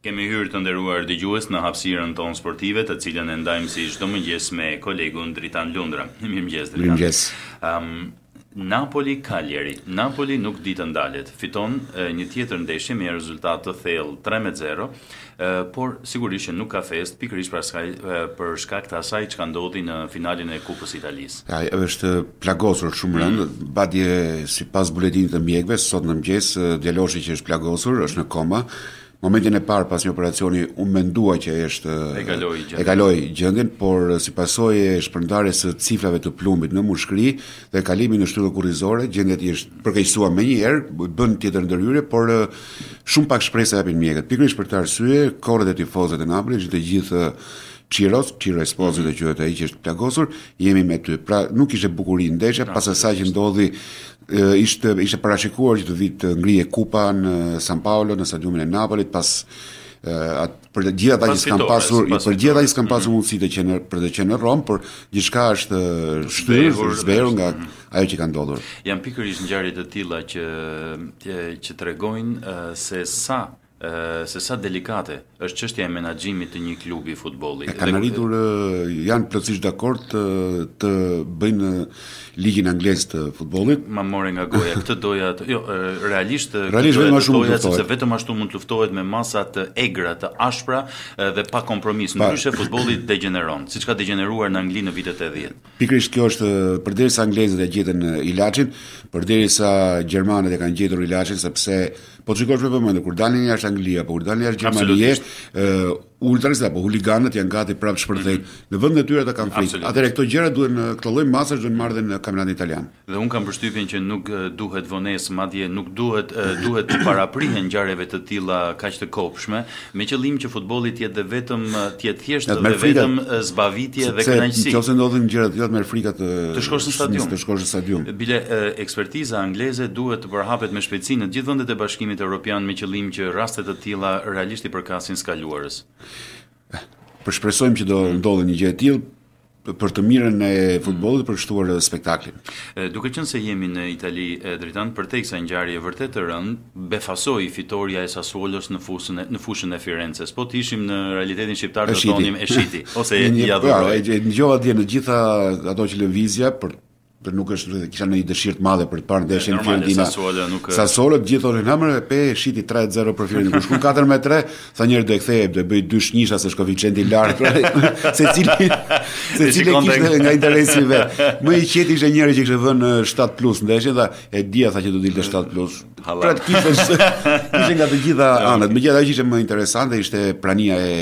Kemi hyrë të nderuar dëgjues në hapësirën tonë sportive, të cilën e ndajmë si çdo mëngjes me kolegun Dritan Lundra. Mirëmëngjes Dritan. Mirëmëngjes. Ëm um, Napoli Cagliari. Napoli nuk ditë ndalet. Fiton një tjetër ndeshje me rezultat të thellë 3-0, por sigurisht që nuk ka fest pikërisht për shkak për shkak të asaj që ka ndodhur në finalin e Kupës së Italisë. Ai është plagosur shumë mm. rënd, badje sipas buletinit të mjekëve sot në mëngjes djaloshi që është plagosur është në koma momentin e parë pas një operacioni u mendua që është e kaloi gjendjen, por si pasojë e shpërndarjes së cifrave të plumbit në mushkëri dhe kalimit në shtyllën kurrizore, gjendja ti është përkeqësuar më një herë, bën tjetër ndërhyrje, por shumë pak shpresë japin mjekët. Pikërisht për të arsye, korret e tifozëve të Napolit, të gjithë Qiros, Qiro Esposi dhe qëtë e që është plagosur, jemi me ty. Pra, nuk ishte bukurin në deshe, pra, pasë sa që ndodhi, ishte, ishte parashikuar që të vitë ngrihej kupa në San Paolo, në stadiumin e Napolit, pas atë për gjithë ata që s'kan pasur pas për gjithë ata që s'kan pasur mundësi të qenë për të qenë në Rom, por gjithçka është shtyrë zbehur nga ajo që ka ndodhur. Jan pikërisht ngjarje të tilla që që tregojnë se sa se sa delikate është çështja e menaxhimit të një klubi futbolli. E kanë arritur janë plotësisht dakord të, të bëjnë ligjin anglez të futbollit. Ma morë nga goja, këtë doja të jo realisht realisht vetëm ashtu mund të luftohet, sepse vetëm ashtu mund të luftohet me masat të egra, të ashpra dhe pa kompromis. Ndryshe futbolli degeneron, siç ka degeneruar në Angli në vitet e dhjetë. Pikrisht kjo është përderisa anglezët e gjetën ilaçin, përderisa gjermanët e kanë gjetur ilaçin sepse Po të shikosve për mëndë, kur të anë një ashtë po kur të anë një ashtë Qemalijeshë, ultrasit apo huliganët janë gati prapë shpërthej. Mm -hmm. Në vend të ata kanë frikë. Atëherë këto gjëra duhen këtë lloj masash duhen marrë në kampionatin italian. Dhe un kam përshtypjen që nuk duhet vones, madje nuk duhet duhet të paraprihen gjareve të tilla kaq të kopshme, me qëllim që futbolli të jetë vetëm të jetë thjesht dhe vetëm zbavitje dhe kënaqësi. Nëse ndodhin gjëra të tilla me frika të të shkosh në stadium. Të shkosh në stadium. Bile ekspertiza angleze duhet të përhapet me shpejtësi në të gjithë vendet e Bashkimit Evropian me qëllim që raste të tilla realisht i përkasin skaluarës. Për shpresojmë që do mm. ndodhe një gjë e tillë për të mirën e futbollit për shtuar edhe spektaklin. Duke qenë se jemi në Itali e drejtan, për teksa kësaj ngjarje vërtet e rënd, befasoi fitoria e Sassuolos në fushën në fushën e Firences. Po të ishim në realitetin shqiptar të tonim pra, e shiti ose ja Ja, e dëgjova dje në gjitha ato që lëvizja për por nuk është vetë kisha në një dëshirë të madhe për të parë ndeshjen e Fiorentina. Sa solo Sasola gjithë tonë namë pe shiti 3-0 për Fiorentinë. Ku shkon 4-3, tha njëri do e kthej, do e bëj 2-1 se shkoficienti i lart pra secili secili kishte nga interesi i vet. Më i qet ishte njëri që kishte vënë 7 plus Ndeshje tha e dia tha që do dilte 7 plus. Pra të kishte nga të gjitha anët. Megjithatë ajo ishte më interesante ishte prania e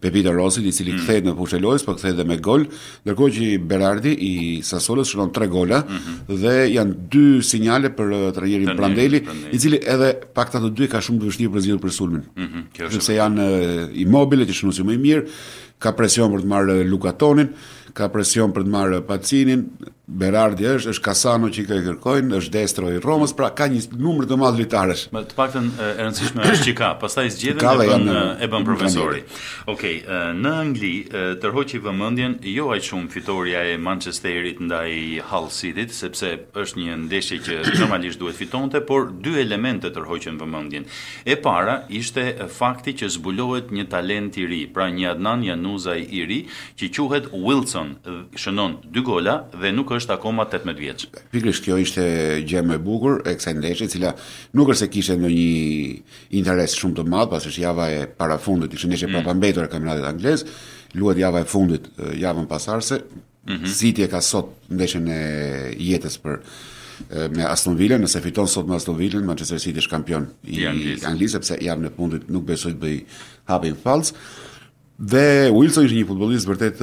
Pepito Rossi, i cili mm. kthehet në fushë lojës, po kthehet edhe me gol, ndërkohë që Berardi i Sassuolo shkon tre gola mm -hmm. dhe janë dy sinjale për uh, trajnerin Prandelli, i cili edhe pak ta të dy ka shumë të vështirë për zgjidhur për sulmin. Mm -hmm. Kjo se janë uh, Immobile që shënuesi më i mirë, ka presion për të marrë Lukatonin, ka presion për të marrë Pacinin, Berardi është, është Kasano që i ka kërkojnë, është Destro i Romës, pra ka një numër të madh lojtarësh. Me të paktën e rëndësishme është që ka, pastaj zgjedhën e bën në, e bën profesori. Okej, okay, në Angli tërhoqi vëmendjen jo aq shumë fitoria e Manchesterit ndaj Hull City, sepse është një ndeshje që normalisht duhet fitonte, por dy elemente tërhoqën vëmendjen. E para ishte fakti që zbulohet një talent i ri, pra një Adnan Januzaj i ri, që quhet Wilson, shënon dy gola dhe nuk është akoma 18 vjeç. Pikërisht kjo ishte gjë më e bukur e kësaj ndeshje, e cila nuk është se kishte ndonjë interes shumë të madh, pasi është java e parafundit, ishte ndeshje mm. para pambetur e kampionatit anglez, luhet java e fundit javën pasardhse. Mm -hmm. City e ka sot ndeshjen e jetës për me Aston Villa, nëse fiton sot me Aston Villa, Manchester City është kampion i Anglisë, sepse javën e fundit nuk besoj të bëj hapin fals. Dhe Wilson ishte një futbollist vërtet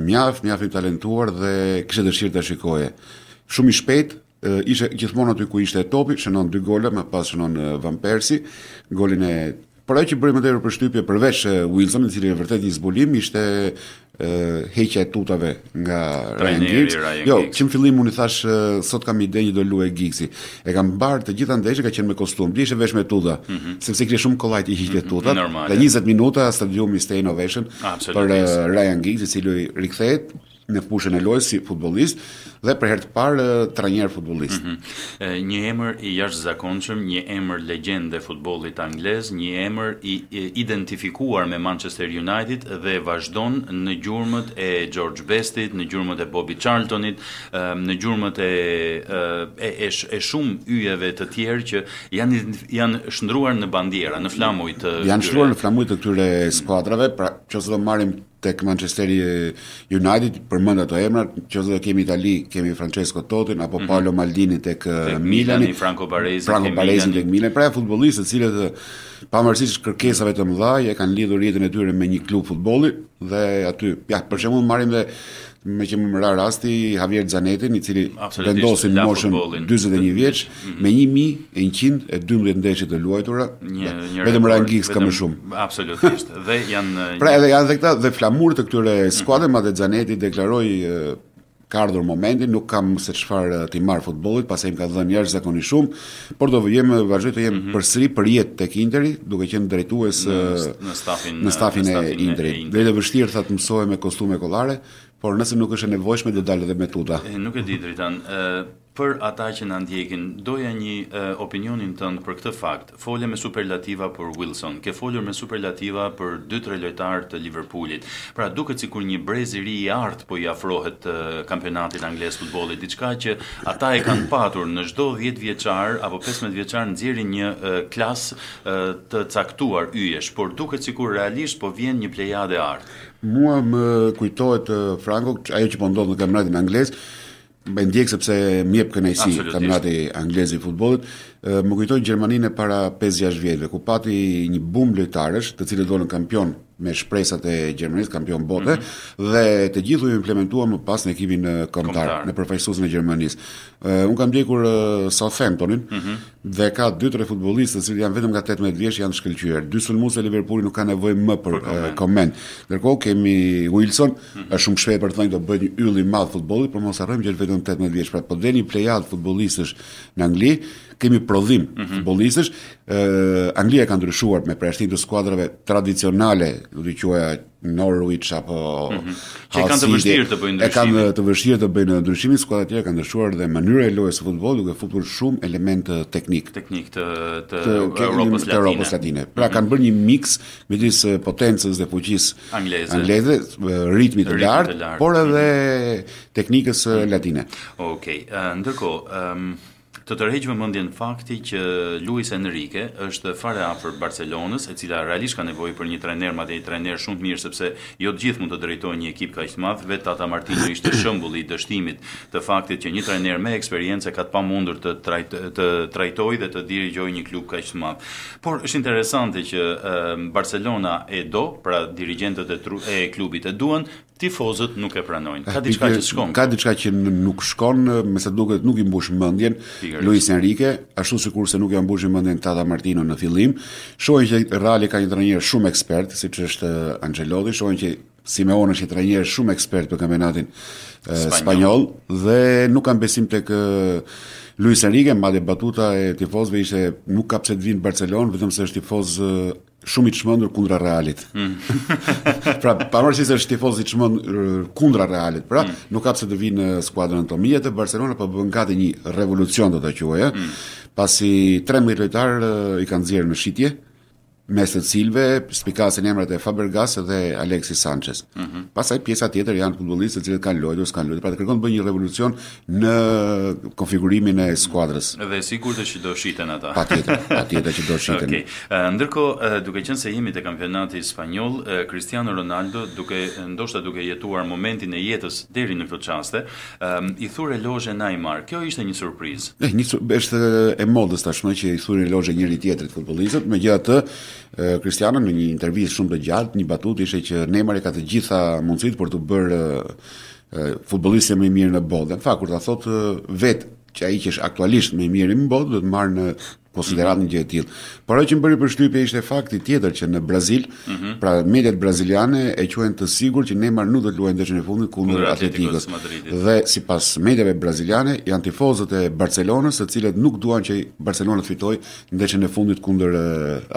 mjaft, mjaft i talentuar dhe kishte dëshirë ta shikoje. Shumë i shpejtë ishte gjithmonë aty ku ishte topi, shënon dy gole, më pas shënon Van Persie, golin e Por ajo që bëri më tepër përshtypje përveç Wilson, i cili në vërtet një zbulim ishte heqja e tutave nga Ryan Giggs. Jo, që fillim unë i thash sot kam ide një do luaj Giggsi. E kam mbar të gjitha ndeshjet ka qenë me kostum, dishë vesh me tuta, mhm. sepse kishte shumë kollaj të hiqte mhm, tutat. Dhe 20 minuta stadiumi stay innovation për Ryan Giggs i cili rikthehet në pushën e lojës si futbollist dhe për herë të parë trajner futbollist. Mm -hmm. Një emër i jashtëzakonshëm, një emër legjende e futbollit anglez, një emër i identifikuar me Manchester United dhe vazhdon në gjurmët e George Bestit, në gjurmët e Bobby Charltonit, në gjurmët e e, e, e shumë yjeve të tjerë që janë janë shndruar në bandiera, në flamuj të janë shndruar në flamuj të këtyre skuadrave, pra që do marrim tek Manchester United, përmend ato emra, dhe kemi Itali, kemi Francesco Totti apo mm -hmm. Paolo Maldini tek, tek eh, Milani, Franco Baresi, Franco Baresi tek Milan, pra futbollistë të cilët eh, pavarësisht kërkesave të mëdha, e kanë lidhur jetën e tyre me një klub futbolli dhe aty, ja, për shembull marim dhe me që më mëra rasti Javier Zanetin, i cili vendosi në moshën 41 vjeç mm -hmm. me 1112 ndeshje të luajtura. Vetëm Rangix ka më shumë. Absolutisht. dhe janë Pra edhe janë dhe këta dhe flamur të këtyre mhm. skuadrave, mm -hmm. madje Zaneti deklaroi ka ardhur momenti, nuk kam se çfarë të marr futbollit, pastaj më ka dhënë njerëz zakonisht shumë, por do vëjem vazhdoj të jem mm -hmm. përsëri për jetë tek Interi, duke qenë drejtues në, në stafin në stafin, e, e Interit. Dhe e vështirë tha të mësoj me kostume kollare, por nëse nuk është e nevojshme do dalë dhe me tuta. Eh, nuk e di, Dritan, eh, për ata që na ndjekin, doja një e, opinionin tënd për këtë fakt. Fole me superlativa për Wilson, ke folur me superlativa për 2-3 lojtarë të Liverpoolit. Pra duket sikur një brez i ri i art po i afrohet e, kampionatit anglez futbolit, diçka që ata e kanë patur në çdo 10 vjeçar apo 15 vjeçar nxjerrin një e, klas e, të caktuar yjesh, por duket sikur realisht po vjen një plejade art. Mua më kujtohet Franco, ajo që po ndodh në kampionatin anglesë, Vendiq sepse më jep kënaqësi kam natë anglisë më kujtoj Gjermaninë para 5-6 vjetëve, ku pati një bum lojtarësh, të cilët dolën kampion me shpresat e Gjermanisë, kampion bote, mm -hmm. dhe të gjithu ju implementuam më pas në ekipin kombëtar, në përfaqësuesin e Gjermanisë. Uh, un kam djegur uh, Southamptonin mm -hmm. dhe ka 2-3 futbollistë të cilët janë vetëm nga 18 vjeç janë shkëlqyer. Dy sulmues e Liverpoolit nuk kanë nevojë më për koment. Uh, kemi Wilson, mhm. është mm -hmm. shumë shpejt për të thënë do bëj një yll i madh futbolli, por mos harrojmë që është vetëm 18 vjeç, pra po del një futbollistësh në Angli, kemi prodhim mm -hmm. futbollistësh, ë Anglia ka ndryshuar me përshtin të skuadrave tradicionale, do të quaja Norwich apo mm -hmm. Hull kanë të vështirë të bëjnë ndryshime. E kanë të vështirë të bëjnë ndryshime skuadrat e tjera kanë ndryshuar dhe mënyra e lojës së futbollit duke futur shumë elementë teknik. Teknik të të Evropës latine. Të latine. Pra mhm. kanë bërë një mix midis potencës dhe fuqisë angleze, angleze ritmit të lartë, por edhe mhm. teknikës mhm. latine. Okej, okay. uh, ndërkohë, um të tërheqme mendjen fakti që Luis Enrique është fare afër Barcelonës, e cila realisht ka nevojë për një trajner, madje një trajner shumë të mirë sepse jo të gjithë mund të drejtojnë një ekip kaq të madh. Vetë Tata Martino ishte shembulli i dështimit të faktit që një trajner me eksperiencë ka të pamundur të të trajtojë dhe të dirigjojë një klub kaq të madh. Por është interesante që Barcelona e do, pra dirigjentët e, e klubit e duan, tifozët nuk e pranojnë. Ka eh, diçka që shkon. Ka diçka që nuk shkon, me sa duket nuk i mbush mendjen. Luis Enrique, ashtu si kurse nuk janë bushin mëndin Tata Martino në fillim, shohen që Rale ka një trenjer shumë ekspert, si që është Angelotti, shohen që Simeon është një trenjer shumë ekspert për kampionatin spanjol, dhe nuk kam besim të kë Luis Enrique, madhe batuta e tifozve ishe nuk ka pse të vinë Barcelonë, vetëm se është tifoz shumë i çmendur kundra realit. Mm. pra, pavarësisht është tifoz i çmendur kundra realit. Pra, mm. nuk ka pse të vinë në skuadrën e Tomije të Barcelonës, po bën gati një revolucion do ta quajë. Mm. Pasi 13 lojtar i kanë xhirë në shitje, mes të cilëve spikasin emrat e Fabregas dhe Alexis Sanchez. Mm -hmm. Pastaj pjesa tjetër janë futbollistë të cilët kanë lojtur, kanë lojtur, pra kërkon të bëjë një revolucion në konfigurimin e skuadrës. Edhe sigurt që do shiten ata. Patjetër, patjetër që do shiten. Okej. Okay. Uh, Ndërkohë, uh, duke qenë se jemi te kampionati spanjoll, uh, Cristiano Ronaldo, duke ndoshta duke jetuar momentin e jetës deri në këtë çast, um, i thurë lojë Neymar. Kjo ishte një surprizë. Ëh, eh, një është e modës tashmë që i thurin lojë njëri tjetrit futbollistët, megjithatë Cristiano në një intervistë shumë të gjatë, një batut ishte që Neymar ka të gjitha mundësitë për të bërë futbollistin më i mirë në botë. Në fakt kur ta thotë vetë që ai që është aktualisht më i miri në botë do të marr në konsiderat një gjë e tillë. Por ajo që më bëri përshtypje ishte fakti tjetër që në Brazil, mm -hmm. pra mediat braziliane e quajnë të sigurt që Neymar nuk do të luajë ndeshjen e fundit kundër Atletikos Madridit. Dhe sipas mediave braziliane, janë tifozët e Barcelonës, të cilët nuk duan që Barcelona të fitojë ndeshjen e fundit kundër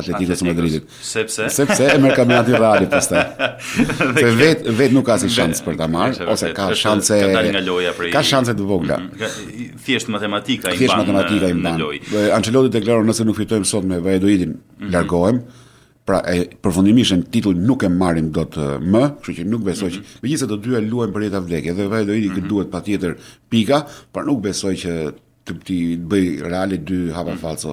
Atletikos Madridit. Sepse sepse e merr kampionatin Realit pastaj. Se vet vet nuk ka si shans për ta marrë ose ka shanse ka shanse të vogla. Mm, thjesht matematika i ban. Thjesht matematika i ban. Ancelotti deklaruar nëse nuk fitojmë sot me Vajdoidin, mm -hmm. largohem. Pra e përfundimisht titullin nuk e marrim dot më, kështu që nuk besoj. Mm -hmm. Megjithëse të dyja luajnë për jetë vdekje dhe Vajdoidi mm -hmm. duhet patjetër pika, por nuk besoj që të ti bëj reale dy hapa mm. falso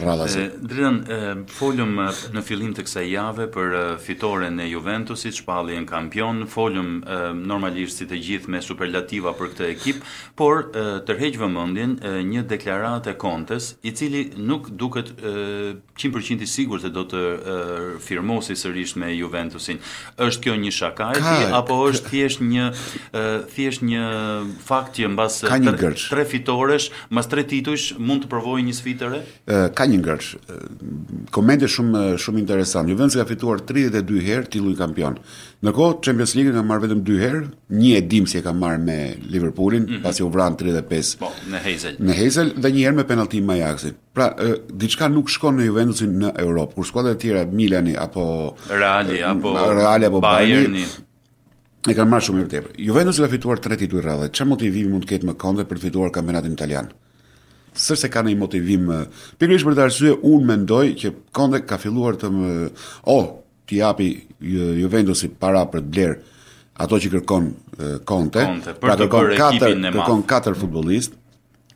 rralla se drejtën folëm në fillim të kësaj jave për fitoren e Juventusit, shpalljen kampion, folëm normalisht si të gjithë me superlativa për këtë ekip, por të tërheq vëmendjen një deklaratë e Kontes, i cili nuk duket 100% i sigurt se do të firmosi sërish me Juventusin. Është kjo një shaka apo është thjesht një thjesht një fakt që mbas tre fitoresh mas tre titujsh mund të provojë një sfidë re? Ka një ngërsh, Komente shumë shumë interesant. Juventus ka fituar 32 herë titullin kampion. Ndërkohë Champions League ka marrë vetëm 2 herë, një edim si e ka marrë me Liverpoolin, mm -hmm. pasi u vran 35. Po, në Hazel. Në Hazel dhe një herë me penallti me Ajaxin. Pra, diçka nuk shkon në Juventusin në Europë, kur skuadrat e tjera, Milani apo Reali apo Reali apo Bayern, Bayern E kanë marrë shumë më tepër. Juventus ka fituar tre tituj radhë. Çfarë motivimi mund të ketë më kënde për të fituar kampionatin italian? Sërse ka një motivim pikërisht për të arsye unë mendoj që Konde ka filluar të më oh, ti japi Juventusi para për të bler ato që kërkon Konte, pra të kërkon katër, kërkon katër futbollist.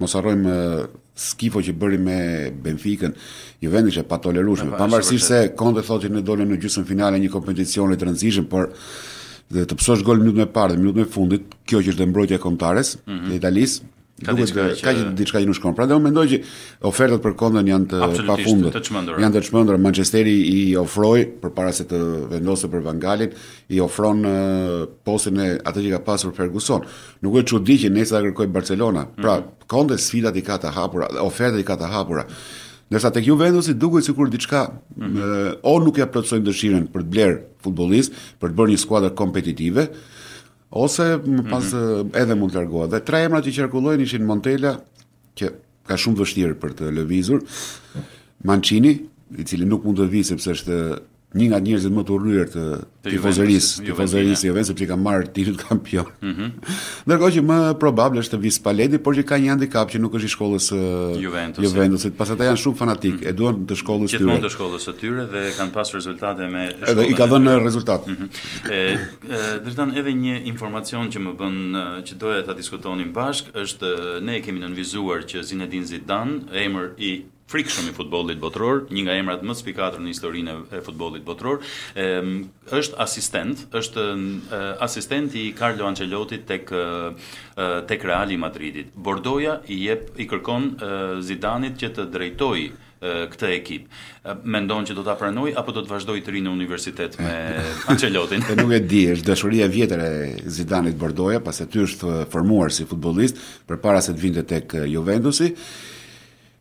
Mos harrojmë skifo që bëri me Benfikën, Juventus është pa tolerueshme, pavarësisht se Konte thotë që ne dolëm në gjysmëfinale një kompeticioni të rëndësishëm, por dhe të psosh gol minutën e parë dhe minutën e fundit, kjo që është dhe mbrojtja e kontares, mm -hmm. dhe italis, duke të ka që diçka që nuk shkon. Pra dhe unë mendoj që ofertat për kondën janë të pafundme. Janë të çmendur. Manchesteri i ofroi përpara se të vendosë për Galin, i ofron uh, postin e atë që ka pasur Ferguson. Nuk është çudi që nesër ta kërkoj Barcelona. Pra, mm -hmm. sfidat i ka të hapura, ofertat i ka të hapura. Ndërsa tek Juventusi duket sikur diçka mm -hmm. o nuk ja plotësojnë dëshirën për të bler futbollist, për të bërë një skuadër kompetitive, ose më pas mm -hmm. edhe mund të largohet. Dhe tre emrat që qarkullojnë ishin Montella, që ka shumë vështirë për të lëvizur, Mancini, i cili nuk mund të vijë sepse është një nga njerëzit më të urryer të tifozërisë, tifozërisë jo jo sepse i ka marrë titullin kampion. Ëh. Mm Ndërkohë që më probabël është Vis Paleti, por që ka një handicap që nuk është i shkollës së Juventus, Juventusit, pastaj ata janë shumë fanatik, mhm. e duan të shkollës së tyre. Gjithmonë të shkollës së tyre dhe kanë pasur rezultate me Edhe i ka dhënë rezultat. Ëh. Mm edhe një informacion që më bën që doja ta diskutonin bashk, është ne e kemi nënvizuar që Zinedine Zidane, emri i frikshëm i futbollit botror, një nga emrat më spikatur në historinë e futbollit botror, ëm është asistent, është asistent i Carlo Ancelotti tek tek Real Madridit. Bordoja i jep i kërkon Zidane-it që të drejtoj këtë ekip. Mendon që do ta pranoj apo do të vazhdoj të rinë në universitet me Ancelotin? Unë nuk e di, është dashuria e vjetër e Zidane-it Bordoja, pasi ty është formuar si futbollist përpara se të vinte tek Juventusi.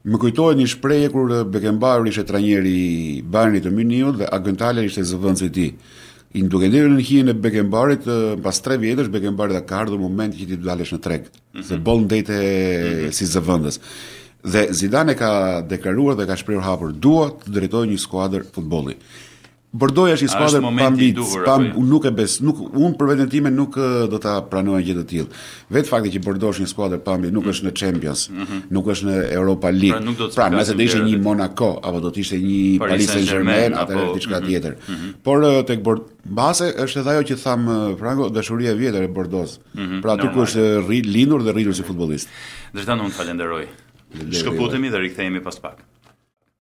Më kujtohet një shprehje kur eh, Beckenbauer ishte trajneri i Bayernit të Munichut dhe Agentala ishte zëvendësi i tij. I duke dhënë në hijen e Beckenbauerit eh, pas 3 vjetësh Beckenbauer ka ardhur në që ti do dalësh në treg, mm -hmm. se boll ndete mm -hmm. si zëvendës. Dhe Zidane ka deklaruar dhe ka shprehur hapur, dua të drejtoj një skuadër futbolli. Bordoja është një skuadër pa ambicë, pa nuk e bes, nuk un për veten time nuk do ta pranoj gjë të tillë. Vetë fakti që Bordeaux është një skuadër pa nuk mm. është në Champions, mhm. nuk është në Europa League. Pra, nuk do të pra nëse do ishte një Monaco apo do të ishte një Paris Saint-Germain apo diçka mhm. tjetër. Mhm. Por tek Bordeaux base është edhe ajo që tham Franco, dashuria e vjetër e Bordeaux. Pra aty ku është rritur dhe rritur si futbollist. Dhe tani un falenderoj. Shkëputemi dhe rikthehemi pas pak.